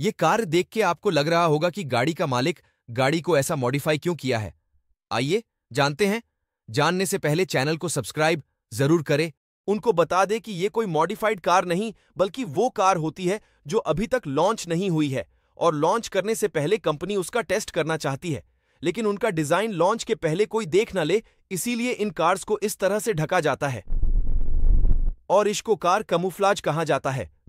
ये कार देख के आपको लग रहा होगा कि गाड़ी का मालिक गाड़ी को ऐसा मॉडिफाई क्यों किया है आइए जानते हैं जानने से पहले चैनल को सब्सक्राइब जरूर करें उनको बता दे कि ये कोई मॉडिफाइड कार नहीं बल्कि वो कार होती है जो अभी तक लॉन्च नहीं हुई है और लॉन्च करने से पहले कंपनी उसका टेस्ट करना चाहती है लेकिन उनका डिजाइन लॉन्च के पहले कोई देख ना ले इसीलिए इन कार्स को इस तरह से ढका जाता है और इश्को कार कमुफ्लाज कहा जाता है